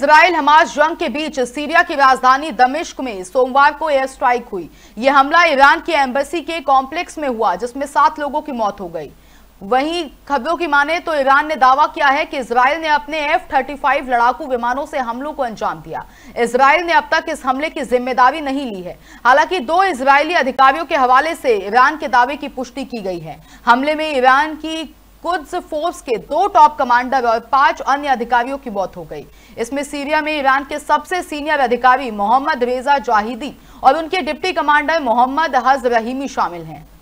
Israel Hamas जंग के बीच Syria की राजधानी दमिश्क में सोमवार को एयर स्ट्राइक हुई यह हमला ईरान की एम्बेसी के कॉम्प्लेक्स में हुआ जिसमें सात लोगों की मौत हो गई वहीं खबरों की माने तो ईरान ने दावा किया है कि इसराइल ने अपने एफ थर्टी फाइव लड़ाकू विमानों से हमलों को अंजाम दिया इसराइल ने अब तक इस हमले की जिम्मेदारी नहीं ली है हालांकि दो इसराइली अधिकारियों के हवाले से ईरान के दावे की पुष्टि की गई है हमले में ईरान की कुद्स फोर्स के दो टॉप कमांडर और पांच अन्य अधिकारियों की मौत हो गई इसमें सीरिया में ईरान के सबसे सीनियर अधिकारी मोहम्मद रेजा जाहिदी और उनके डिप्टी कमांडर मोहम्मद हज रहीमी शामिल हैं